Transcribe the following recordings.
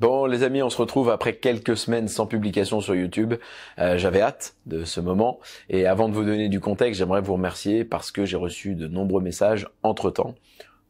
Bon les amis, on se retrouve après quelques semaines sans publication sur YouTube. Euh, j'avais hâte de ce moment et avant de vous donner du contexte, j'aimerais vous remercier parce que j'ai reçu de nombreux messages entre-temps.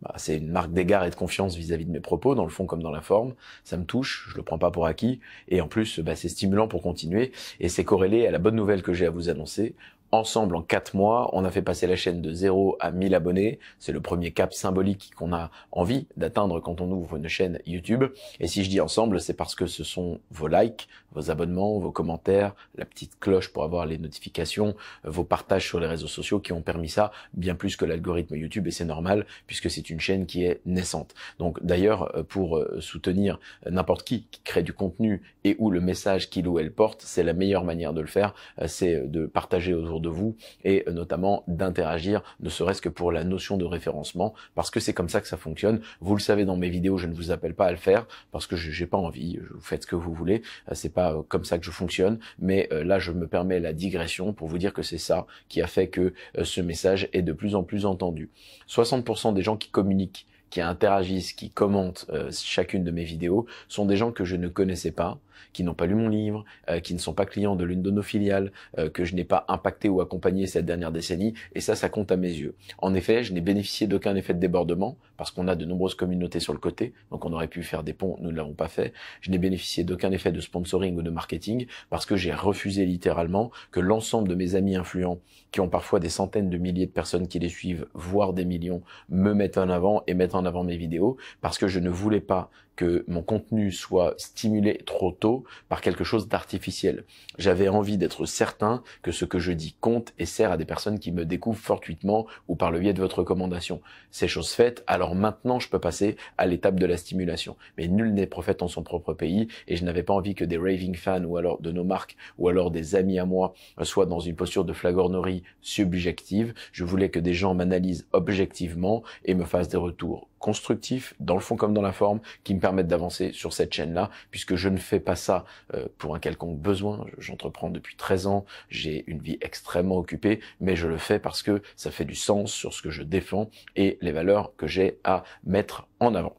Bah, c'est une marque d'égard et de confiance vis-à-vis de mes propos, dans le fond comme dans la forme. Ça me touche, je le prends pas pour acquis, et en plus, bah, c'est stimulant pour continuer, et c'est corrélé à la bonne nouvelle que j'ai à vous annoncer. Ensemble, en quatre mois, on a fait passer la chaîne de 0 à 1000 abonnés. C'est le premier cap symbolique qu'on a envie d'atteindre quand on ouvre une chaîne YouTube. Et si je dis ensemble, c'est parce que ce sont vos likes, vos abonnements, vos commentaires, la petite cloche pour avoir les notifications, vos partages sur les réseaux sociaux qui ont permis ça bien plus que l'algorithme YouTube. Et c'est normal puisque c'est une chaîne qui est naissante. Donc d'ailleurs, euh, pour euh, soutenir euh, n'importe qui qui crée du contenu et où le message qu'il ou elle porte, c'est la meilleure manière de le faire. C'est de partager autour de vous et euh, notamment d'interagir, ne serait-ce que pour la notion de référencement, parce que c'est comme ça que ça fonctionne. Vous le savez dans mes vidéos, je ne vous appelle pas à le faire parce que n'ai pas envie. Vous faites ce que vous voulez, euh, c'est pas euh, comme ça que je fonctionne, mais là je me permets la digression pour vous dire que c'est ça qui a fait que ce message est de plus en plus entendu. 60% des gens qui communiquent qui interagissent, qui commentent chacune de mes vidéos, sont des gens que je ne connaissais pas, qui n'ont pas lu mon livre, euh, qui ne sont pas clients de l'une de nos filiales, euh, que je n'ai pas impacté ou accompagné cette dernière décennie, et ça, ça compte à mes yeux. En effet, je n'ai bénéficié d'aucun effet de débordement, parce qu'on a de nombreuses communautés sur le côté, donc on aurait pu faire des ponts, nous ne l'avons pas fait. Je n'ai bénéficié d'aucun effet de sponsoring ou de marketing, parce que j'ai refusé littéralement que l'ensemble de mes amis influents, qui ont parfois des centaines de milliers de personnes qui les suivent, voire des millions, me mettent en avant et mettent en avant mes vidéos, parce que je ne voulais pas que mon contenu soit stimulé trop tôt par quelque chose d'artificiel. J'avais envie d'être certain que ce que je dis compte et sert à des personnes qui me découvrent fortuitement ou par le biais de votre recommandation. C'est chose faite, alors maintenant je peux passer à l'étape de la stimulation. Mais nul n'est prophète en son propre pays et je n'avais pas envie que des raving fans ou alors de nos marques ou alors des amis à moi soient dans une posture de flagornerie subjective. Je voulais que des gens m'analysent objectivement et me fassent des retours constructifs dans le fond comme dans la forme qui me permettent d'avancer sur cette chaîne-là, puisque je ne fais pas ça euh, pour un quelconque besoin. J'entreprends depuis 13 ans, j'ai une vie extrêmement occupée, mais je le fais parce que ça fait du sens sur ce que je défends et les valeurs que j'ai à mettre en avant.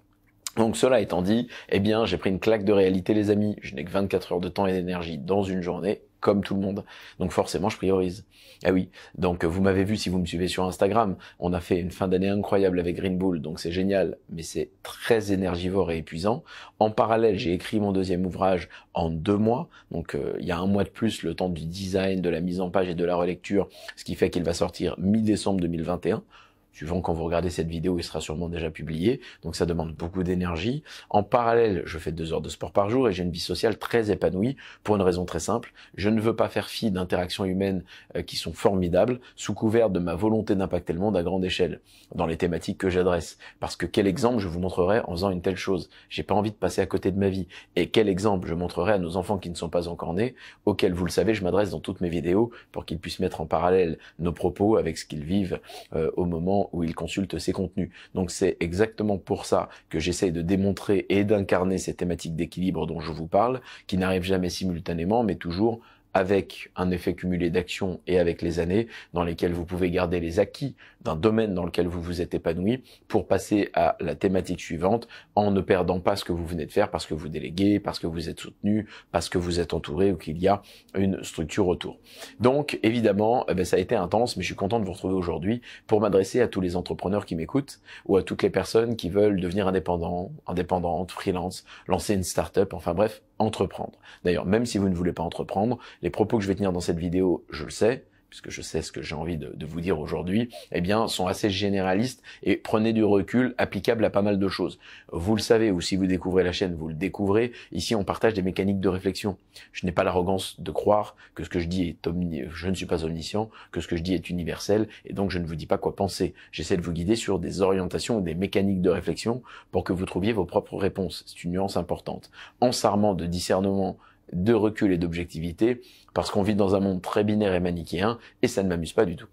Donc cela étant dit, eh bien j'ai pris une claque de réalité les amis, je n'ai que 24 heures de temps et d'énergie dans une journée comme tout le monde. Donc forcément, je priorise. Ah oui, donc euh, vous m'avez vu si vous me suivez sur Instagram, on a fait une fin d'année incroyable avec Green Bull, donc c'est génial, mais c'est très énergivore et épuisant. En parallèle, j'ai écrit mon deuxième ouvrage en deux mois, donc euh, il y a un mois de plus le temps du design, de la mise en page et de la relecture, ce qui fait qu'il va sortir mi-décembre 2021. Suivant quand vous regardez cette vidéo, il sera sûrement déjà publié. Donc ça demande beaucoup d'énergie. En parallèle, je fais deux heures de sport par jour et j'ai une vie sociale très épanouie pour une raison très simple. Je ne veux pas faire fi d'interactions humaines euh, qui sont formidables sous couvert de ma volonté d'impacter le monde à grande échelle dans les thématiques que j'adresse. Parce que quel exemple je vous montrerai en faisant une telle chose J'ai pas envie de passer à côté de ma vie. Et quel exemple je montrerai à nos enfants qui ne sont pas encore nés, auxquels vous le savez, je m'adresse dans toutes mes vidéos pour qu'ils puissent mettre en parallèle nos propos avec ce qu'ils vivent euh, au moment où il consulte ses contenus. Donc c'est exactement pour ça que j'essaye de démontrer et d'incarner ces thématiques d'équilibre dont je vous parle, qui n'arrivent jamais simultanément, mais toujours avec un effet cumulé d'action et avec les années dans lesquelles vous pouvez garder les acquis d'un domaine dans lequel vous vous êtes épanoui pour passer à la thématique suivante en ne perdant pas ce que vous venez de faire parce que vous déléguez, parce que vous êtes soutenu, parce que vous êtes entouré ou qu'il y a une structure autour. Donc évidemment, eh ben, ça a été intense, mais je suis content de vous retrouver aujourd'hui pour m'adresser à tous les entrepreneurs qui m'écoutent ou à toutes les personnes qui veulent devenir indépendants, indépendantes, freelance, lancer une start-up, enfin bref, entreprendre. D'ailleurs, même si vous ne voulez pas entreprendre, les propos que je vais tenir dans cette vidéo, je le sais, puisque je sais ce que j'ai envie de, vous dire aujourd'hui, eh bien, sont assez généralistes et prenez du recul applicable à pas mal de choses. Vous le savez, ou si vous découvrez la chaîne, vous le découvrez. Ici, on partage des mécaniques de réflexion. Je n'ai pas l'arrogance de croire que ce que je dis est omni... je ne suis pas omniscient, que ce que je dis est universel, et donc je ne vous dis pas quoi penser. J'essaie de vous guider sur des orientations ou des mécaniques de réflexion pour que vous trouviez vos propres réponses. C'est une nuance importante. En s'armant de discernement de recul et d'objectivité, parce qu'on vit dans un monde très binaire et manichéen, et ça ne m'amuse pas du tout.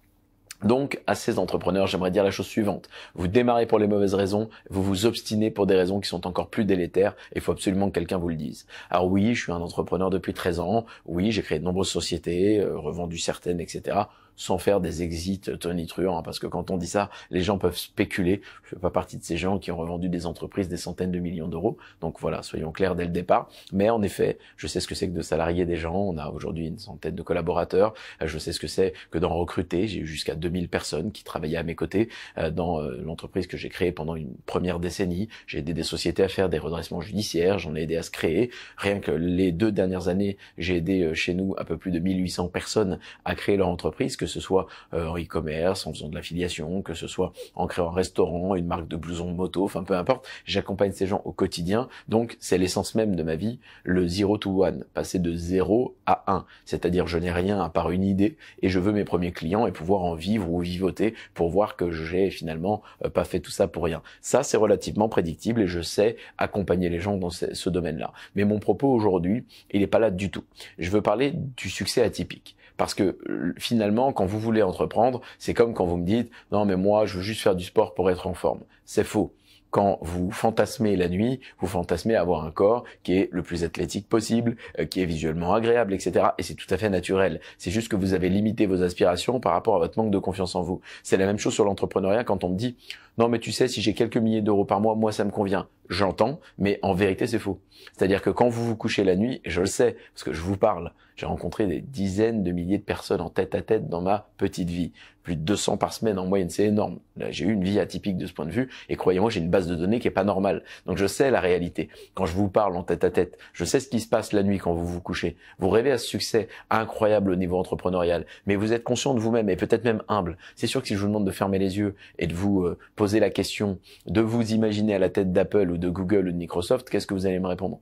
Donc, à ces entrepreneurs, j'aimerais dire la chose suivante. Vous démarrez pour les mauvaises raisons, vous vous obstinez pour des raisons qui sont encore plus délétères, et il faut absolument que quelqu'un vous le dise. Alors oui, je suis un entrepreneur depuis 13 ans, oui, j'ai créé de nombreuses sociétés, euh, revendu certaines, etc sans faire des exits tonitruants, hein, parce que quand on dit ça, les gens peuvent spéculer. Je fais pas partie de ces gens qui ont revendu des entreprises des centaines de millions d'euros. Donc voilà, soyons clairs dès le départ. Mais en effet, je sais ce que c'est que de salarier des gens. On a aujourd'hui une centaine de collaborateurs. Euh, je sais ce que c'est que d'en recruter. J'ai eu jusqu'à 2000 personnes qui travaillaient à mes côtés euh, dans euh, l'entreprise que j'ai créée pendant une première décennie. J'ai aidé des sociétés à faire des redressements judiciaires. J'en ai aidé à se créer. Rien que les deux dernières années, j'ai aidé chez nous un peu plus de 1800 personnes à créer leur entreprise, que que ce soit euh, en e-commerce, en faisant de l'affiliation, que ce soit en créant un restaurant, une marque de blouson, de moto, enfin peu importe. J'accompagne ces gens au quotidien. Donc c'est l'essence même de ma vie, le zero to one, passer de 0 à 1. C'est-à-dire je n'ai rien à part une idée et je veux mes premiers clients et pouvoir en vivre ou vivoter pour voir que j'ai finalement euh, pas fait tout ça pour rien. Ça c'est relativement prédictible et je sais accompagner les gens dans ce, ce domaine-là. Mais mon propos aujourd'hui, il n'est pas là du tout. Je veux parler du succès atypique. Parce que finalement, quand vous voulez entreprendre, c'est comme quand vous me dites, non mais moi, je veux juste faire du sport pour être en forme. C'est faux quand vous fantasmez la nuit, vous fantasmez avoir un corps qui est le plus athlétique possible, euh, qui est visuellement agréable, etc. Et c'est tout à fait naturel. C'est juste que vous avez limité vos aspirations par rapport à votre manque de confiance en vous. C'est la même chose sur l'entrepreneuriat quand on me dit, non mais tu sais, si j'ai quelques milliers d'euros par mois, moi ça me convient j'entends, mais en vérité, c'est faux. C'est-à-dire que quand vous vous couchez la nuit, et je le sais, parce que je vous parle, j'ai rencontré des dizaines de milliers de personnes en tête à tête dans ma petite vie. Plus de 200 par semaine en moyenne, c'est énorme. Là, j'ai eu une vie atypique de ce point de vue, et croyez-moi, j'ai une base de données qui est pas normale. Donc je sais la réalité. Quand je vous parle en tête à tête, je sais ce qui se passe la nuit quand vous vous couchez. Vous rêvez à ce succès incroyable au niveau entrepreneurial, mais vous êtes conscient de vous-même et peut-être même humble. C'est sûr que si je vous demande de fermer les yeux et de vous euh, poser la question, de vous imaginer à la tête d'Apple de Google ou de Microsoft, qu'est-ce que vous allez me répondre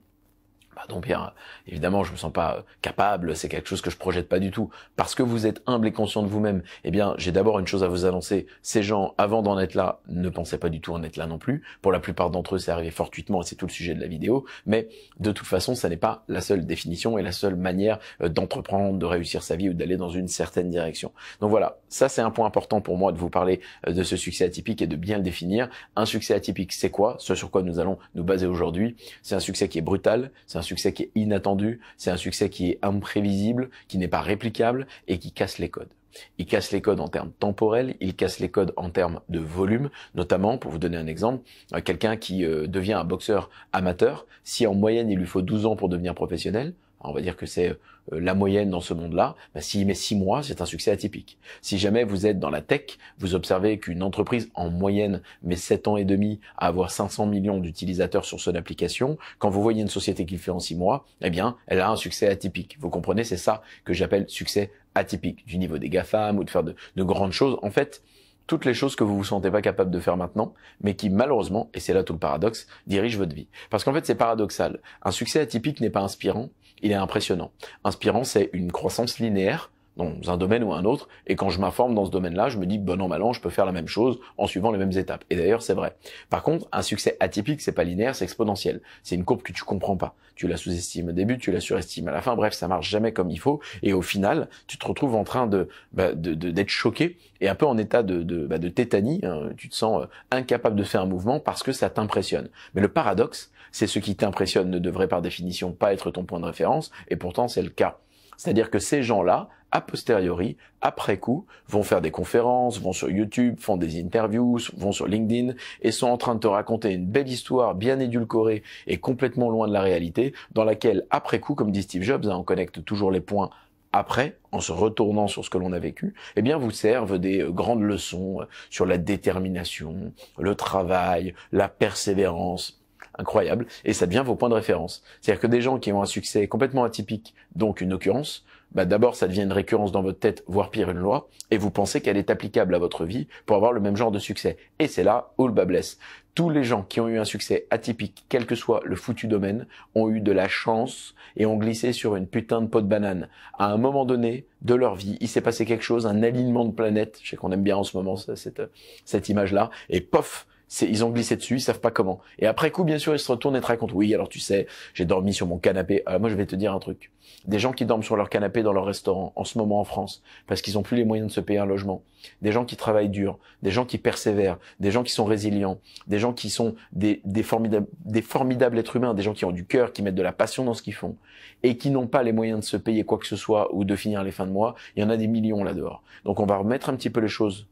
bah, donc Pierre, évidemment, je me sens pas euh, capable, c'est quelque chose que je projette pas du tout. Parce que vous êtes humble et conscient de vous-même, eh bien, j'ai d'abord une chose à vous annoncer. Ces gens, avant d'en être là, ne pensaient pas du tout en être là non plus. Pour la plupart d'entre eux, c'est arrivé fortuitement et c'est tout le sujet de la vidéo. Mais de toute façon, ça n'est pas la seule définition et la seule manière euh, d'entreprendre, de réussir sa vie ou d'aller dans une certaine direction. Donc voilà, ça c'est un point important pour moi de vous parler euh, de ce succès atypique et de bien le définir. Un succès atypique, c'est quoi Ce sur quoi nous allons nous baser aujourd'hui. C'est un succès qui est brutal, succès qui est inattendu, c'est un succès qui est imprévisible, qui n'est pas réplicable et qui casse les codes. Il casse les codes en termes temporels, il casse les codes en termes de volume, notamment, pour vous donner un exemple, euh, quelqu'un qui euh, devient un boxeur amateur, si en moyenne il lui faut 12 ans pour devenir professionnel, on va dire que c'est euh, euh, la moyenne dans ce monde-là, ben, s'il met six mois, c'est un succès atypique. Si jamais vous êtes dans la tech, vous observez qu'une entreprise en moyenne met sept ans et demi à avoir 500 millions d'utilisateurs sur son application, quand vous voyez une société qui le fait en six mois, eh bien, elle a un succès atypique. Vous comprenez, c'est ça que j'appelle succès atypique, du niveau des GAFAM ou de faire de grandes choses. En fait, toutes les choses que vous vous sentez pas capable de faire maintenant, mais qui malheureusement, et c'est là tout le paradoxe, dirigent votre vie. Parce qu'en fait, c'est paradoxal. Un succès atypique n'est pas inspirant, il est impressionnant. Inspirant, c'est une croissance linéaire dans un domaine ou un autre, et quand je m'informe dans ce domaine-là, je me dis bon an mal an, je peux faire la même chose en suivant les mêmes étapes. Et d'ailleurs, c'est vrai. Par contre, un succès atypique, c'est pas linéaire, c'est exponentiel. C'est une courbe que tu comprends pas. Tu la sous-estimes au début, tu la surestimes à la fin. Bref, ça marche jamais comme il faut, et au final, tu te retrouves en train de bah, d'être choqué et un peu en état de de, bah, de tétanie. Hein. Tu te sens euh, incapable de faire un mouvement parce que ça t'impressionne. Mais le paradoxe, c'est ce qui t'impressionne ne devrait par définition pas être ton point de référence, et pourtant c'est le cas. C'est-à-dire que ces gens-là, a posteriori, après coup, vont faire des conférences, vont sur YouTube, font des interviews, vont sur LinkedIn et sont en train de te raconter une belle histoire bien édulcorée et complètement loin de la réalité, dans laquelle, après coup, comme dit Steve Jobs, hein, on connecte toujours les points après, en se retournant sur ce que l'on a vécu, eh bien, vous servent des euh, grandes leçons euh, sur la détermination, le travail, la persévérance. Incroyable. Et ça devient vos points de référence. C'est-à-dire que des gens qui ont un succès complètement atypique, donc une occurrence, bah d'abord ça devient une récurrence dans votre tête, voire pire une loi, et vous pensez qu'elle est applicable à votre vie pour avoir le même genre de succès. Et c'est là où le bas blesse. Tous les gens qui ont eu un succès atypique, quel que soit le foutu domaine, ont eu de la chance et ont glissé sur une putain de peau de banane. À un moment donné de leur vie, il s'est passé quelque chose, un alignement de planète, je sais qu'on aime bien en ce moment cette, cette image-là, et pof, ils ont glissé dessus, ils savent pas comment. Et après coup, bien sûr, ils se retournent et te racontent, oui, alors tu sais, j'ai dormi sur mon canapé. Euh, moi, je vais te dire un truc. Des gens qui dorment sur leur canapé dans leur restaurant en ce moment en France, parce qu'ils n'ont plus les moyens de se payer un logement. Des gens qui travaillent dur, des gens qui persévèrent, des gens qui sont résilients, des gens qui sont des, formidables, des formidables êtres humains, des gens qui ont du cœur, qui mettent de la passion dans ce qu'ils font, et qui n'ont pas les moyens de se payer quoi que ce soit ou de finir les fins de mois. Il y en a des millions là dehors. Donc on va remettre un petit peu les choses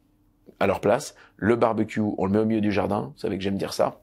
à leur place. Le barbecue, on le met au milieu du jardin. Vous savez que j'aime dire ça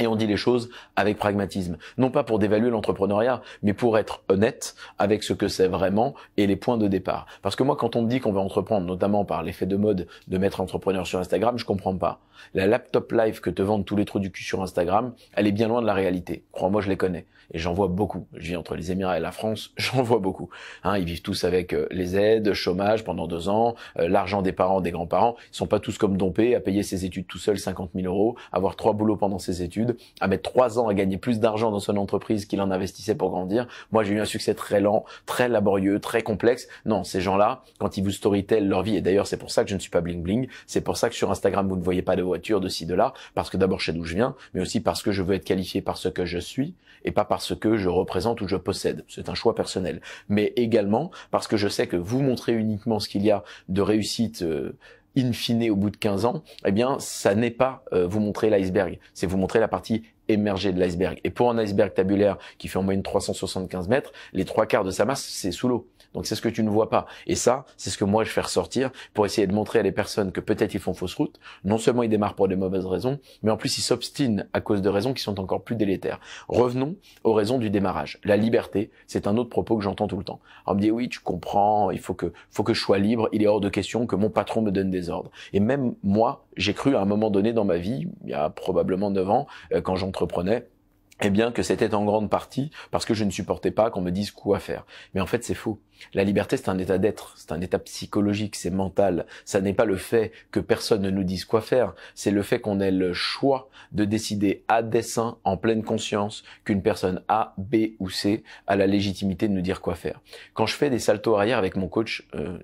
et on dit les choses avec pragmatisme. Non pas pour dévaluer l'entrepreneuriat, mais pour être honnête avec ce que c'est vraiment et les points de départ. Parce que moi, quand on me dit qu'on va entreprendre, notamment par l'effet de mode de mettre entrepreneur sur Instagram, je comprends pas. La laptop life que te vendent tous les trous du cul sur Instagram, elle est bien loin de la réalité. Crois-moi, je les connais. Et j'en vois beaucoup. Je vis entre les Émirats et la France, j'en vois beaucoup. Hein, ils vivent tous avec euh, les aides, chômage pendant deux ans, euh, l'argent des parents, des grands-parents. Ils sont pas tous comme Dompé à payer ses études tout seul 50 000 euros, avoir trois boulots pendant ses études à mettre trois ans à gagner plus d'argent dans son entreprise qu'il en investissait pour grandir. Moi, j'ai eu un succès très lent, très laborieux, très complexe. Non, ces gens-là, quand ils vous storytellent leur vie, et d'ailleurs, c'est pour ça que je ne suis pas bling bling, c'est pour ça que sur Instagram, vous ne voyez pas de voiture de ci, de là, parce que d'abord, je sais d'où je viens, mais aussi parce que je veux être qualifié par ce que je suis et pas parce que je représente ou je possède. C'est un choix personnel. Mais également parce que je sais que vous montrez uniquement ce qu'il y a de réussite, euh, in fine au bout de 15 ans, eh bien, ça n'est pas euh, vous montrer l'iceberg, c'est vous montrer la partie émergée de l'iceberg. Et pour un iceberg tabulaire qui fait en moyenne 375 mètres, les trois quarts de sa masse, c'est sous l'eau. Donc c'est ce que tu ne vois pas. Et ça, c'est ce que moi je fais ressortir pour essayer de montrer à les personnes que peut-être ils font fausse route. Non seulement ils démarrent pour des mauvaises raisons, mais en plus ils s'obstinent à cause de raisons qui sont encore plus délétères. Revenons aux raisons du démarrage. La liberté, c'est un autre propos que j'entends tout le temps. on me dit oui, tu comprends, il faut que faut que je sois libre. Il est hors de question que mon patron me donne des ordres. Et même moi, j'ai cru à un moment donné dans ma vie, il y a probablement 9 ans, euh, quand j'entreprenais, eh bien que c'était en grande partie parce que je ne supportais pas qu'on me dise quoi faire. Mais en fait, c'est faux. La liberté, c'est un état d'être, c'est un état psychologique, c'est mental. Ça n'est pas le fait que personne ne nous dise quoi faire, c'est le fait qu'on ait le choix de décider à dessein, en pleine conscience, qu'une personne A, B ou C a la légitimité de nous dire quoi faire. Quand je fais des saltos arrière avec mon coach euh,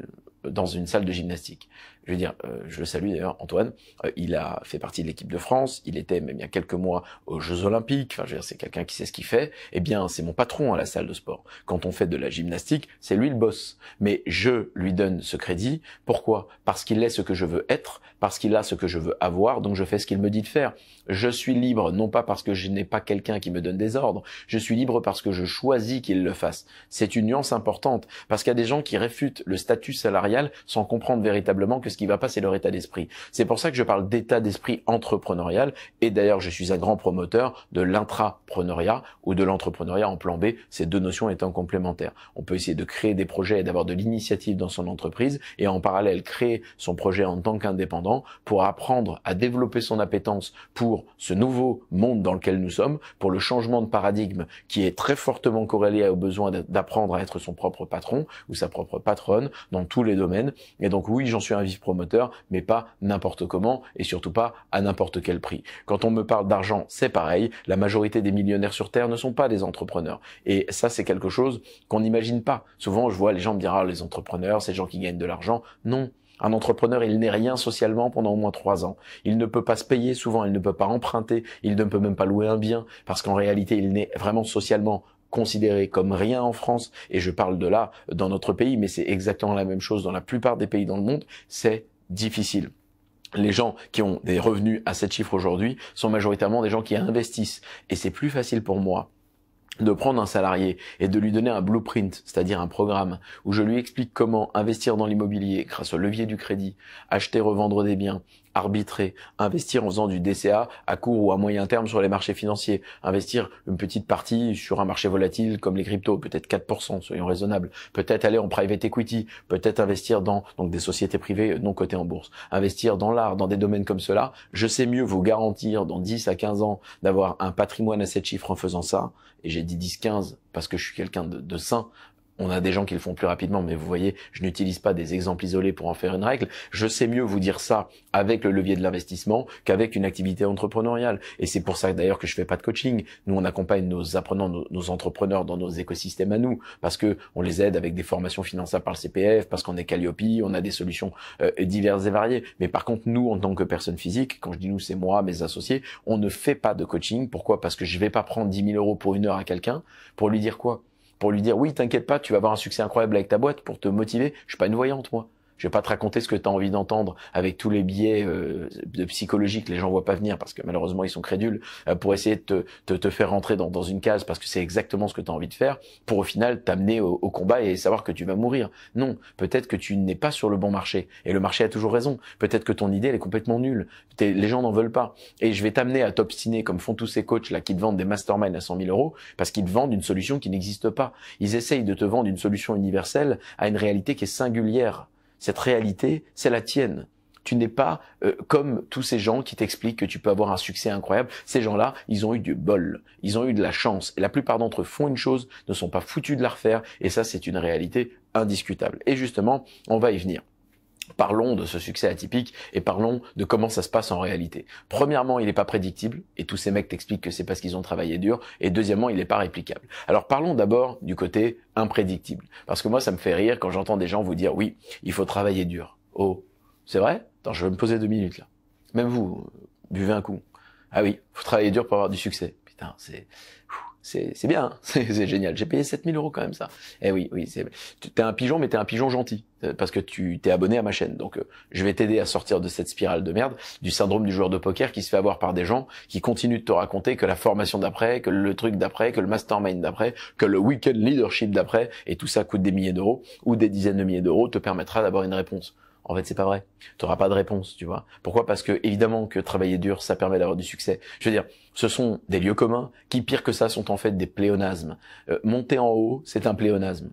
dans une salle de gymnastique, je veux dire, euh, je le salue d'ailleurs, Antoine. Euh, il a fait partie de l'équipe de France. Il était même il y a quelques mois aux Jeux Olympiques. Enfin, je veux dire, c'est quelqu'un qui sait ce qu'il fait. Eh bien, c'est mon patron à la salle de sport. Quand on fait de la gymnastique, c'est lui le boss. Mais je lui donne ce crédit. Pourquoi Parce qu'il est ce que je veux être, parce qu'il a ce que je veux avoir, donc je fais ce qu'il me dit de faire. Je suis libre, non pas parce que je n'ai pas quelqu'un qui me donne des ordres. Je suis libre parce que je choisis qu'il le fasse. C'est une nuance importante, parce qu'il y a des gens qui réfutent le statut salarial sans comprendre véritablement que ce qui va pas, c'est leur état d'esprit. C'est pour ça que je parle d'état d'esprit entrepreneurial. Et d'ailleurs, je suis un grand promoteur de l'intrapreneuriat ou de l'entrepreneuriat en plan B, ces deux notions étant complémentaires. On peut essayer de créer des projets et d'avoir de l'initiative dans son entreprise et en parallèle créer son projet en tant qu'indépendant pour apprendre à développer son appétence pour ce nouveau monde dans lequel nous sommes, pour le changement de paradigme qui est très fortement corrélé au besoin d'apprendre à être son propre patron ou sa propre patronne dans tous les domaines. Et donc oui, j'en suis un vif promoteur, mais pas n'importe comment et surtout pas à n'importe quel prix. Quand on me parle d'argent, c'est pareil. La majorité des millionnaires sur Terre ne sont pas des entrepreneurs. Et ça, c'est quelque chose qu'on n'imagine pas. Souvent, je vois les gens me dire, ah, les entrepreneurs, c'est gens qui gagnent de l'argent. Non. Un entrepreneur, il n'est rien socialement pendant au moins trois ans. Il ne peut pas se payer souvent, il ne peut pas emprunter, il ne peut même pas louer un bien, parce qu'en réalité, il n'est vraiment socialement considéré comme rien en France, et je parle de là dans notre pays, mais c'est exactement la même chose dans la plupart des pays dans le monde, c'est difficile les gens qui ont des revenus à 7 chiffre aujourd'hui sont majoritairement des gens qui investissent. Et c'est plus facile pour moi de prendre un salarié et de lui donner un blueprint, c'est-à-dire un programme où je lui explique comment investir dans l'immobilier grâce au levier du crédit, acheter, revendre des biens, arbitrer, investir en faisant du DCA à court ou à moyen terme sur les marchés financiers, investir une petite partie sur un marché volatile comme les cryptos, peut-être 4%, soyons raisonnables, peut-être aller en private equity, peut-être investir dans donc des sociétés privées non cotées en bourse, investir dans l'art, dans des domaines comme cela. Je sais mieux vous garantir dans 10 à 15 ans d'avoir un patrimoine à 7 chiffres en faisant ça, et j'ai dit 10-15 parce que je suis quelqu'un de, de sain, on a des gens qui le font plus rapidement, mais vous voyez, je n'utilise pas des exemples isolés pour en faire une règle. Je sais mieux vous dire ça avec le levier de l'investissement qu'avec une activité entrepreneuriale. Et c'est pour ça d'ailleurs que je fais pas de coaching. Nous, on accompagne nos apprenants, nos, entrepreneurs dans nos écosystèmes à nous, parce que on les aide avec des formations financées par le CPF, parce qu'on est Calliope, on a des solutions euh, diverses et variées. Mais par contre, nous, en tant que personne physique, quand je dis nous, c'est moi, mes associés, on ne fait pas de coaching. Pourquoi Parce que je ne vais pas prendre 10 000 euros pour une heure à quelqu'un pour lui dire quoi pour lui dire oui, t'inquiète pas, tu vas avoir un succès incroyable avec ta boîte pour te motiver. Je suis pas une voyante moi. Je vais pas te raconter ce que tu as envie d'entendre avec tous les biais euh, de psychologie que les gens voient pas venir parce que malheureusement ils sont crédules euh, pour essayer de te, te, te faire rentrer dans, dans, une case parce que c'est exactement ce que tu as envie de faire pour au final t'amener au, combat et savoir que tu vas mourir. Non, peut-être que tu n'es pas sur le bon marché et le marché a toujours raison. Peut-être que ton idée elle est complètement nulle. les gens n'en veulent pas et je vais t'amener à t'obstiner comme font tous ces coachs là qui te vendent des masterminds à 100 000 euros parce qu'ils te vendent une solution qui n'existe pas. Ils essayent de te vendre une solution universelle à une réalité qui est singulière. Cette réalité, c'est la tienne. Tu n'es pas euh, comme tous ces gens qui t'expliquent que tu peux avoir un succès incroyable. Ces gens-là, ils ont eu du bol, ils ont eu de la chance. Et la plupart d'entre eux font une chose, ne sont pas foutus de la refaire. Et ça, c'est une réalité indiscutable. Et justement, on va y venir. Parlons de ce succès atypique et parlons de comment ça se passe en réalité. Premièrement, il n'est pas prédictible et tous ces mecs t'expliquent que c'est parce qu'ils ont travaillé dur. Et deuxièmement, il n'est pas réplicable. Alors parlons d'abord du côté imprédictible. Parce que moi, ça me fait rire quand j'entends des gens vous dire oui, il faut travailler dur. Oh, c'est vrai Attends, je vais me poser deux minutes là. Même vous, euh, buvez un coup. Ah oui, faut travailler dur pour avoir du succès. Putain, c'est c'est bien, hein. c'est génial. J'ai payé 7000 euros quand même ça. Eh oui, oui, t'es un pigeon, mais t'es un pigeon gentil euh, parce que tu t'es abonné à ma chaîne. Donc, euh, je vais t'aider à sortir de cette spirale de merde, du syndrome du joueur de poker qui se fait avoir par des gens qui continuent de te raconter que la formation d'après, que le truc d'après, que le mastermind d'après, que le weekend leadership d'après, et tout ça coûte des milliers d'euros ou des dizaines de milliers d'euros, te permettra d'avoir une réponse. En fait, c'est pas vrai. Tu n'auras pas de réponse, tu vois. Pourquoi Parce que évidemment que travailler dur, ça permet d'avoir du succès. Je veux dire, ce sont des lieux communs qui, pire que ça, sont en fait des pléonasmes. Euh, monter en haut, c'est un pléonasme.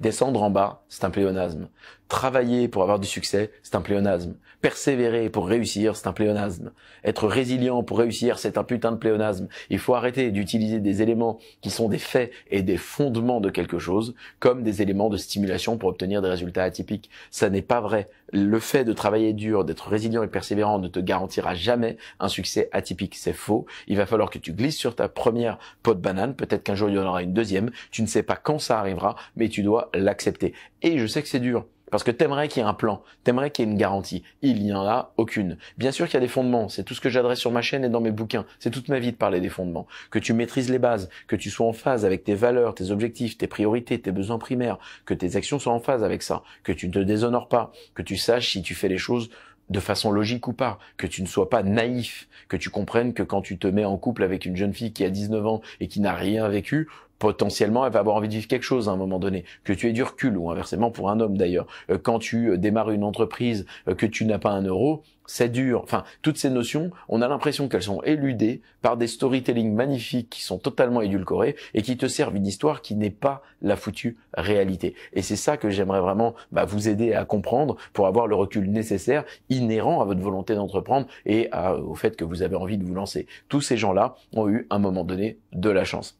Descendre en bas, c'est un pléonasme. Travailler pour avoir du succès, c'est un pléonasme. Persévérer pour réussir, c'est un pléonasme. Être résilient pour réussir, c'est un putain de pléonasme. Il faut arrêter d'utiliser des éléments qui sont des faits et des fondements de quelque chose comme des éléments de stimulation pour obtenir des résultats atypiques. Ça n'est pas vrai. Le fait de travailler dur, d'être résilient et persévérant ne te garantira jamais un succès atypique. C'est faux. Il va falloir que tu glisses sur ta première peau de banane. Peut-être qu'un jour il y en aura une deuxième. Tu ne sais pas quand ça arrivera, mais tu dois l'accepter. Et je sais que c'est dur. Parce que t'aimerais qu'il y ait un plan, t'aimerais qu'il y ait une garantie. Il n'y en a aucune. Bien sûr qu'il y a des fondements, c'est tout ce que j'adresse sur ma chaîne et dans mes bouquins. C'est toute ma vie de parler des fondements. Que tu maîtrises les bases, que tu sois en phase avec tes valeurs, tes objectifs, tes priorités, tes besoins primaires, que tes actions soient en phase avec ça, que tu ne te déshonores pas, que tu saches si tu fais les choses de façon logique ou pas, que tu ne sois pas naïf, que tu comprennes que quand tu te mets en couple avec une jeune fille qui a 19 ans et qui n'a rien vécu, potentiellement, elle va avoir envie de vivre quelque chose à un moment donné, que tu aies du recul, ou inversement pour un homme d'ailleurs. Euh, quand tu euh, démarres une entreprise, euh, que tu n'as pas un euro, c'est dur. Enfin, toutes ces notions, on a l'impression qu'elles sont éludées par des storytelling magnifiques qui sont totalement édulcorés et qui te servent une histoire qui n'est pas la foutue réalité. Et c'est ça que j'aimerais vraiment bah, vous aider à comprendre pour avoir le recul nécessaire, inhérent à votre volonté d'entreprendre et au fait que vous avez envie de vous lancer. Tous ces gens-là ont eu, à un moment donné, de la chance.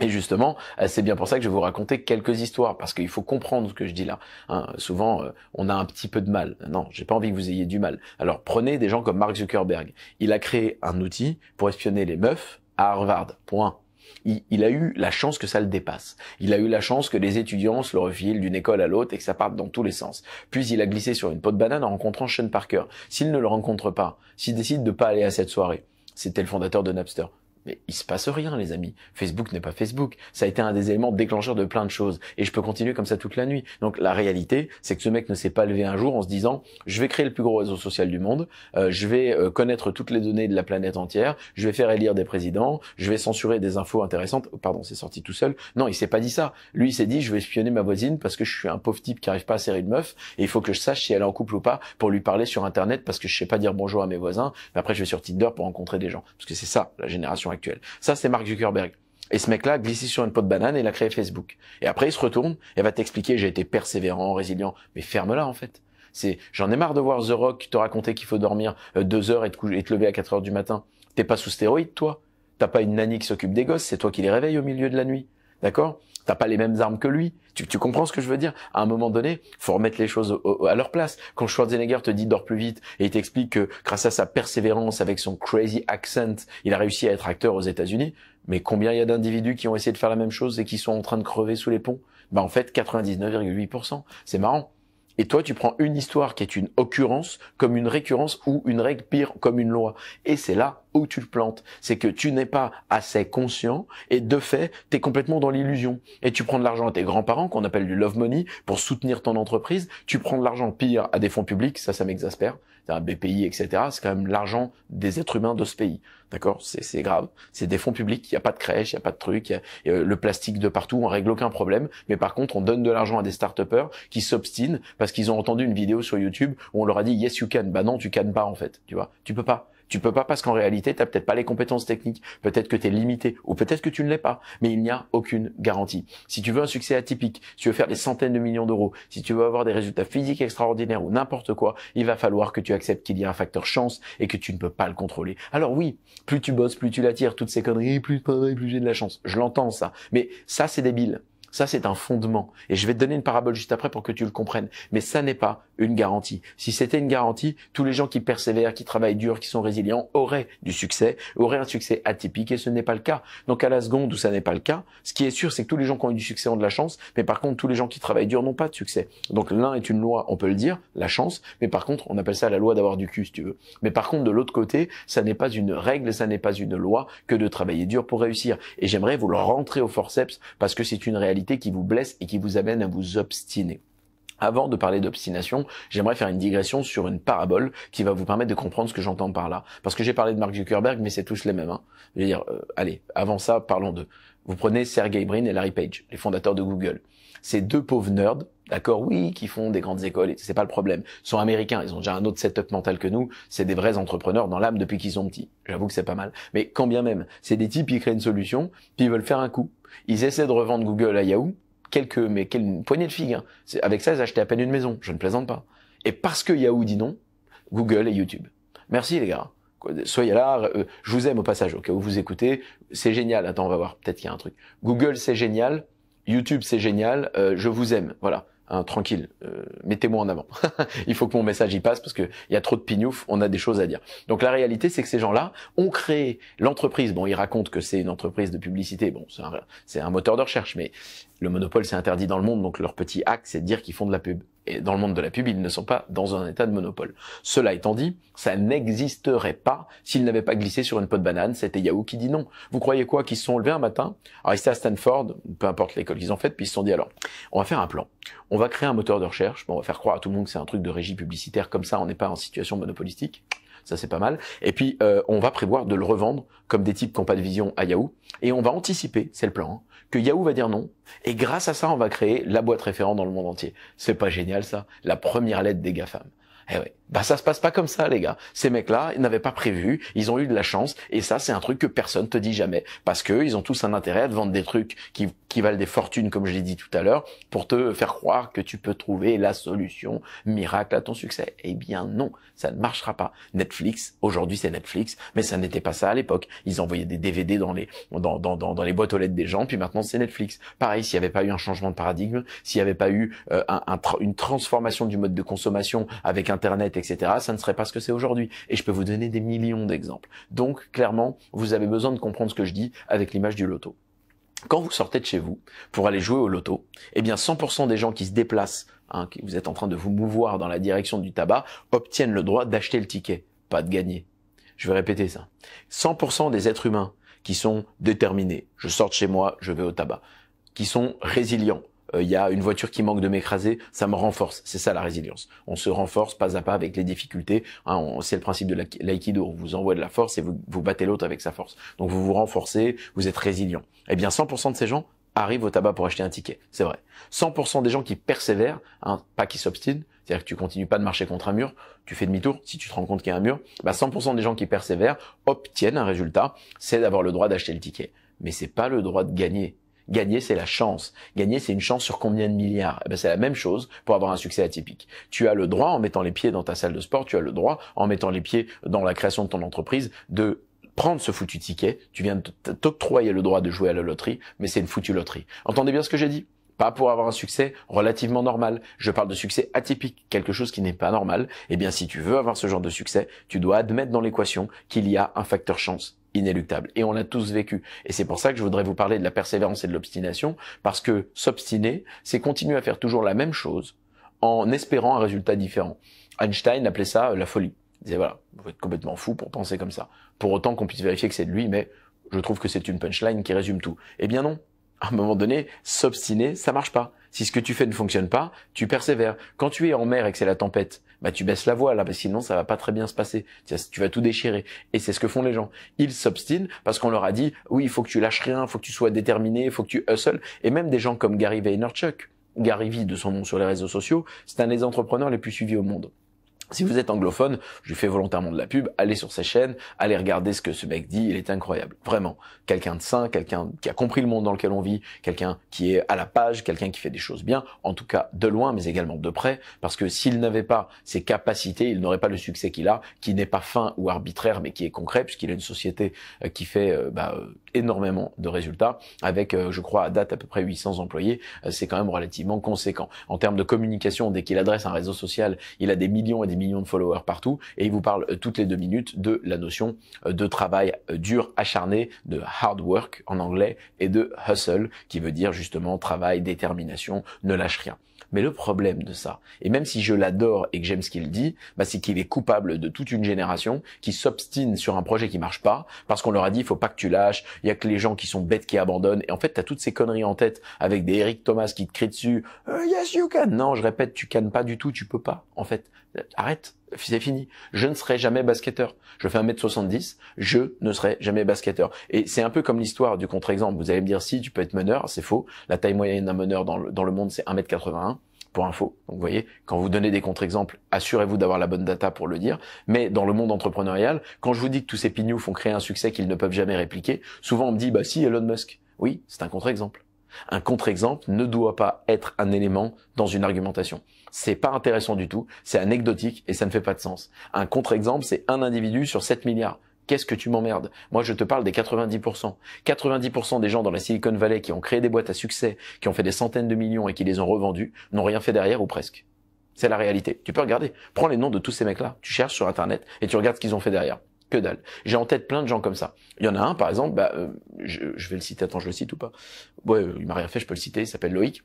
Et justement, euh, c'est bien pour ça que je vais vous raconter quelques histoires, parce qu'il faut comprendre ce que je dis là. Hein. souvent, euh, on a un petit peu de mal. Non, j'ai pas envie que vous ayez du mal. Alors prenez des gens comme Mark Zuckerberg. Il a créé un outil pour espionner les meufs à Harvard. Point. Il, a eu la chance que ça le dépasse. Il a eu la chance que les étudiants se le refilent d'une école à l'autre et que ça parte dans tous les sens. Puis il a glissé sur une peau de banane en rencontrant Sean Parker. S'il ne le rencontre pas, s'il décide de pas aller à cette soirée, c'était le fondateur de Napster. Mais il se passe rien, les amis. Facebook n'est pas Facebook. Ça a été un des éléments déclencheurs de plein de choses. Et je peux continuer comme ça toute la nuit. Donc la réalité, c'est que ce mec ne s'est pas levé un jour en se disant, je vais créer le plus gros réseau social du monde, euh, je vais euh, connaître toutes les données de la planète entière, je vais faire élire des présidents, je vais censurer des infos intéressantes. Oh, pardon, c'est sorti tout seul. Non, il s'est pas dit ça. Lui, il s'est dit, je vais espionner ma voisine parce que je suis un pauvre type qui arrive pas à serrer de meuf et il faut que je sache si elle est en couple ou pas pour lui parler sur Internet parce que je sais pas dire bonjour à mes voisins. Mais après, je vais sur Tinder pour rencontrer des gens. Parce que c'est ça, la génération ça, c'est Mark Zuckerberg. Et ce mec-là glissé sur une peau de banane et il a créé Facebook. Et après, il se retourne et va t'expliquer, j'ai été persévérant, résilient. Mais ferme-la, en fait. C'est, j'en ai marre de voir The Rock te raconter qu'il faut dormir euh, deux heures et te, lever à 4 heures du matin. T'es pas sous stéroïde, toi. T'as pas une nanny qui s'occupe des gosses, c'est toi qui les réveilles au milieu de la nuit. D'accord T'as pas les mêmes armes que lui. Tu, comprends ce que je veux dire À un moment donné, faut remettre les choses à leur place. Quand Schwarzenegger te dit dors plus vite et il t'explique que grâce à sa persévérance avec son crazy accent, il a réussi à être acteur aux États-Unis. Mais combien il y a d'individus qui ont essayé de faire la même chose et qui sont en train de crever sous les ponts Bah en fait, 99,8%. C'est marrant. Et toi, tu prends une histoire qui est une occurrence comme une récurrence ou une règle pire comme une loi. Et c'est là où tu le plantes. C'est que tu n'es pas assez conscient et de fait, tu es complètement dans l'illusion. Et tu prends de l'argent à tes grands-parents, qu'on appelle du love money, pour soutenir ton entreprise. Tu prends de l'argent pire à des fonds publics, ça, ça m'exaspère un BPI, etc. C'est quand même l'argent des êtres humains de ce pays. D'accord C'est grave. C'est des fonds publics. Il n'y a pas de crèche, il n'y a pas de truc. Euh, le plastique de partout, on règle aucun problème. Mais par contre, on donne de l'argent à des start qui s'obstinent parce qu'ils ont entendu une vidéo sur YouTube où on leur a dit yes you can. Bah non, tu cannes pas en fait. Tu vois Tu peux pas. Tu peux pas parce qu'en réalité, tu n'as peut-être pas les compétences techniques, peut-être que tu es limité ou peut-être que tu ne l'es pas, mais il n'y a aucune garantie. Si tu veux un succès atypique, si tu veux faire des centaines de millions d'euros, si tu veux avoir des résultats physiques extraordinaires ou n'importe quoi, il va falloir que tu acceptes qu'il y a un facteur chance et que tu ne peux pas le contrôler. Alors oui, plus tu bosses, plus tu l'attires, toutes ces conneries, plus tu travailles, plus j'ai de la chance. Je l'entends ça, mais ça c'est débile. Ça, c'est un fondement. Et je vais te donner une parabole juste après pour que tu le comprennes. Mais ça n'est pas une garantie. Si c'était une garantie, tous les gens qui persévèrent, qui travaillent dur, qui sont résilients, auraient du succès, auraient un succès atypique, et ce n'est pas le cas. Donc à la seconde où ça n'est pas le cas, ce qui est sûr, c'est que tous les gens qui ont eu du succès ont de la chance, mais par contre, tous les gens qui travaillent dur n'ont pas de succès. Donc l'un est une loi, on peut le dire, la chance, mais par contre, on appelle ça la loi d'avoir du cul, si tu veux. Mais par contre, de l'autre côté, ça n'est pas une règle, ça n'est pas une loi que de travailler dur pour réussir. Et j'aimerais vous le rentrer au forceps, parce que c'est une réalité qui vous blesse et qui vous amène à vous obstiner. Avant de parler d'obstination, j'aimerais faire une digression sur une parabole qui va vous permettre de comprendre ce que j'entends par là. Parce que j'ai parlé de Mark Zuckerberg, mais c'est tous les mêmes. Hein. Je veux dire, euh, allez, avant ça, parlons d'eux. Vous prenez Sergey Brin et Larry Page, les fondateurs de Google. Ces deux pauvres nerds, d'accord, oui, qui font des grandes écoles, et c'est pas le problème. Ils sont américains, ils ont déjà un autre setup mental que nous. C'est des vrais entrepreneurs dans l'âme depuis qu'ils sont petits. J'avoue que c'est pas mal. Mais quand bien même, c'est des types qui créent une solution, puis ils veulent faire un coup. Ils essaient de revendre Google à Yahoo, quelques, mais quelle poignée de figues. Hein. Avec ça, ils achetaient à peine une maison, je ne plaisante pas. Et parce que Yahoo dit non, Google et YouTube. Merci les gars. Soyez là, euh, je vous aime au passage, au cas vous écoutez, c'est génial. Attends, on va voir, peut-être qu'il y a un truc. Google, c'est génial. YouTube, c'est génial. Euh, je vous aime. Voilà tranquille, euh, mettez-moi en avant. il faut que mon message y passe parce qu'il y a trop de pignouf, on a des choses à dire. Donc la réalité, c'est que ces gens-là ont créé l'entreprise. Bon, ils racontent que c'est une entreprise de publicité. Bon, c'est un, un moteur de recherche, mais le monopole, c'est interdit dans le monde. Donc leur petit hack, c'est de dire qu'ils font de la pub et dans le monde de la pub, ils ne sont pas dans un état de monopole. Cela étant dit, ça n'existerait pas s'ils n'avaient pas glissé sur une peau de banane. C'était Yahoo qui dit non. Vous croyez quoi Qu'ils se sont levés un matin, alors ils étaient à Stanford, peu importe l'école qu'ils ont faite, puis ils se sont dit alors, on va faire un plan. On va créer un moteur de recherche. on va faire croire à tout le monde que c'est un truc de régie publicitaire. Comme ça, on n'est pas en situation monopolistique. Ça, c'est pas mal. Et puis, euh, on va prévoir de le revendre comme des types qui n'ont pas de vision à Yahoo. Et on va anticiper, c'est le plan, hein, que Yahoo va dire non. Et grâce à ça, on va créer la boîte référente dans le monde entier. C'est pas génial, ça? La première lettre des GAFAM. Eh ouais. Bah ça se passe pas comme ça les gars. Ces mecs-là, ils n'avaient pas prévu, ils ont eu de la chance et ça c'est un truc que personne te dit jamais parce que ils ont tous un intérêt à te vendre des trucs qui, qui valent des fortunes comme je l'ai dit tout à l'heure pour te faire croire que tu peux trouver la solution miracle à ton succès. Eh bien non, ça ne marchera pas. Netflix, aujourd'hui c'est Netflix, mais ça n'était pas ça à l'époque. Ils envoyaient des DVD dans les dans, dans, dans, les boîtes aux lettres des gens puis maintenant c'est Netflix. Pareil, s'il n'y avait pas eu un changement de paradigme, s'il n'y avait pas eu euh, un, une transformation du mode de consommation avec internet etc., ça ne serait pas ce que c'est aujourd'hui. Et je peux vous donner des millions d'exemples. Donc, clairement, vous avez besoin de comprendre ce que je dis avec l'image du loto. Quand vous sortez de chez vous pour aller jouer au loto, eh bien 100% des gens qui se déplacent, hein, qui vous êtes en train de vous mouvoir dans la direction du tabac, obtiennent le droit d'acheter le ticket, pas de gagner. Je vais répéter ça. 100% des êtres humains qui sont déterminés, je sors chez moi, je vais au tabac, qui sont résilients, il euh, y a une voiture qui manque de m'écraser, ça me renforce. C'est ça la résilience. On se renforce pas à pas avec les difficultés. Hein. c'est le principe de l'aïkido. On vous envoie de la force et vous, battez l'autre avec sa force. Donc vous vous renforcez, vous êtes résilient. Eh bien, 100% de ces gens arrivent au tabac pour acheter un ticket. C'est vrai. 100% des gens qui persévèrent, hein, pas qui s'obstinent, c'est-à-dire que tu continues pas de marcher contre un mur, tu fais demi-tour, si tu te rends compte qu'il y a un mur, bah 100% des gens qui persévèrent obtiennent un résultat, c'est d'avoir le droit d'acheter le ticket. Mais c'est pas le droit de gagner, Gagner, c'est la chance. Gagner, c'est une chance sur combien de milliards eh ben, C'est la même chose pour avoir un succès atypique. Tu as le droit, en mettant les pieds dans ta salle de sport, tu as le droit, en mettant les pieds dans la création de ton entreprise, de prendre ce foutu ticket. Tu viens de t'octroyer le droit de jouer à la loterie, mais c'est une foutue loterie. Entendez bien ce que j'ai dit pas pour avoir un succès relativement normal. Je parle de succès atypique, quelque chose qui n'est pas normal. Eh bien, si tu veux avoir ce genre de succès, tu dois admettre dans l'équation qu'il y a un facteur chance inéluctable. Et on l'a tous vécu. Et c'est pour ça que je voudrais vous parler de la persévérance et de l'obstination, parce que s'obstiner, c'est continuer à faire toujours la même chose en espérant un résultat différent. Einstein appelait ça euh, la folie. Il disait voilà, vous êtes complètement fou pour penser comme ça. Pour autant qu'on puisse vérifier que c'est de lui, mais je trouve que c'est une punchline qui résume tout. Eh bien non. À un moment donné, s'obstiner, ça marche pas. Si ce que tu fais ne fonctionne pas, tu persévères. Quand tu es en mer et que c'est la tempête, bah tu baisses la voix là, parce sinon ça va pas très bien se passer. Tu vas tout déchirer. Et c'est ce que font les gens. Ils s'obstinent parce qu'on leur a dit, oui, il faut que tu lâches rien, il faut que tu sois déterminé, il faut que tu hustle. Et même des gens comme Gary Vaynerchuk, Gary V de son nom sur les réseaux sociaux, c'est un des entrepreneurs les plus suivis au monde. Si vous êtes anglophone, je fais volontairement de la pub, allez sur sa chaîne, allez regarder ce que ce mec dit, il est incroyable. Vraiment. Quelqu'un de sain, quelqu'un qui a compris le monde dans lequel on vit, quelqu'un qui est à la page, quelqu'un qui fait des choses bien, en tout cas de loin, mais également de près, parce que s'il n'avait pas ces capacités, il n'aurait pas le succès qu'il a, qui n'est pas fin ou arbitraire, mais qui est concret, puisqu'il a une société euh, qui fait, euh, bah, euh, énormément de résultats avec, euh, je crois, à date à peu près 800 employés. Euh, c'est quand même relativement conséquent. En termes de communication, dès qu'il adresse un réseau social, il a des millions et des millions de followers partout et il vous parle euh, toutes les deux minutes de la notion de travail dur, acharné, de hard work en anglais et de hustle qui veut dire justement travail, détermination, ne lâche rien. Mais le problème de ça, et même si je l'adore et que j'aime ce qu'il dit, bah c'est qu'il est coupable de toute une génération qui s'obstine sur un projet qui marche pas parce qu'on leur a dit il faut pas que tu lâches, il y a que les gens qui sont bêtes qui abandonnent. Et en fait, tu as toutes ces conneries en tête avec des Eric Thomas qui te crient dessus. Euh, yes you can. Non, je répète, tu cannes pas du tout, tu peux pas. En fait, arrête, c'est fini. Je ne serai jamais basketteur. Je fais 1m70, je ne serai jamais basketteur. Et c'est un peu comme l'histoire du contre-exemple. Vous allez me dire si tu peux être meneur, c'est faux. La taille moyenne d'un meneur dans le, dans le monde, c'est 1m81 info. Donc vous voyez, quand vous donnez des contre-exemples, assurez-vous d'avoir la bonne data pour le dire. Mais dans le monde entrepreneurial, quand je vous dis que tous ces pignoufs font créer un succès qu'ils ne peuvent jamais répliquer, souvent on me dit bah si Elon Musk. Oui, c'est un contre-exemple. Un contre-exemple ne doit pas être un élément dans une argumentation. C'est pas intéressant du tout, c'est anecdotique et ça ne fait pas de sens. Un contre-exemple, c'est un individu sur 7 milliards. Qu'est-ce que tu m'emmerdes Moi, je te parle des 90%. 90% des gens dans la Silicon Valley qui ont créé des boîtes à succès, qui ont fait des centaines de millions et qui les ont revendues, n'ont rien fait derrière ou presque. C'est la réalité. Tu peux regarder. Prends les noms de tous ces mecs-là. Tu cherches sur Internet et tu regardes ce qu'ils ont fait derrière. Que dalle. J'ai en tête plein de gens comme ça. Il y en a un, par exemple, bah, euh, je, je, vais le citer. Attends, je le cite ou pas Ouais, euh, il m'a rien fait, je peux le citer. Il s'appelle Loïc.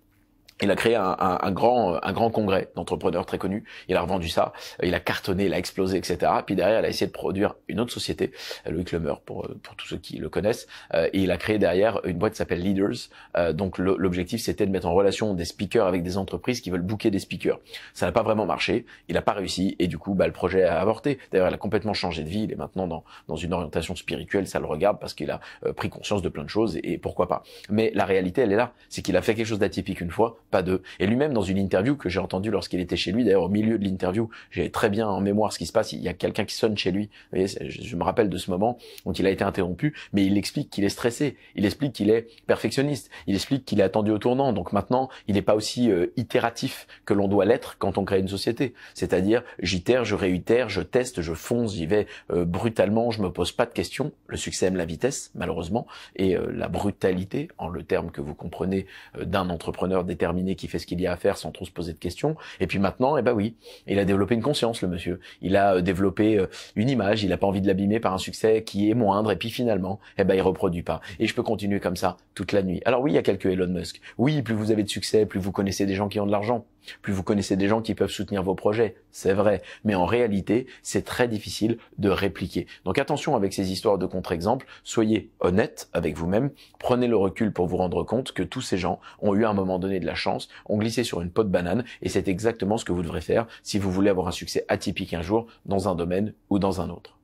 Il a créé un, grand un grand congrès d'entrepreneurs très connus. Il a revendu ça, il a cartonné, il a explosé, etc. Puis derrière, il a essayé de produire une autre société, Loïc meurt pour pour tous ceux qui le connaissent. Euh, et il a créé derrière une boîte qui s'appelle Leaders. Euh, donc l'objectif c'était de mettre en relation des speakers avec des entreprises qui veulent booker des speakers. Ça n'a pas vraiment marché, il n'a pas réussi et du coup, bah, le projet a avorté. D'ailleurs, il a complètement changé de vie. Il est maintenant dans dans une orientation spirituelle. Ça le regarde parce qu'il a euh, pris conscience de plein de choses et, et pourquoi pas. Mais la réalité, elle est là, c'est qu'il a fait quelque chose d'atypique une fois pas deux. Et lui-même, dans une interview que j'ai entendue lorsqu'il était chez lui, d'ailleurs au milieu de l'interview, j'ai très bien en mémoire ce qui se passe, il y a quelqu'un qui sonne chez lui, Vous voyez, je me rappelle de ce moment dont il a été interrompu, mais il explique qu'il est stressé, il explique qu'il est perfectionniste, il explique qu'il est attendu au tournant, donc maintenant, il n'est pas aussi euh, itératif que l'on doit l'être quand on crée une société. C'est-à-dire, j'itère, je réitère, je teste, je fonce, j'y vais euh, brutalement, je me pose pas de questions, le succès aime la vitesse, malheureusement, et euh, la brutalité, en le terme que vous comprenez d'un entrepreneur déterminé, qui fait ce qu'il y a à faire sans trop se poser de questions. Et puis maintenant, eh ben oui, il a développé une conscience, le monsieur. Il a euh, développé euh, une image. Il a pas envie de l'abîmer par un succès qui est moindre. Et puis finalement, eh ben il reproduit pas. Et je peux continuer comme ça toute la nuit. Alors oui, il y a quelques Elon Musk. Oui, plus vous avez de succès, plus vous connaissez des gens qui ont de l'argent. Plus vous connaissez des gens qui peuvent soutenir vos projets, c'est vrai, mais en réalité, c'est très difficile de répliquer. Donc attention avec ces histoires de contre-exemples, soyez honnête avec vous-même, prenez le recul pour vous rendre compte que tous ces gens ont eu à un moment donné de la chance, ont glissé sur une peau de banane, et c'est exactement ce que vous devrez faire si vous voulez avoir un succès atypique un jour dans un domaine ou dans un autre.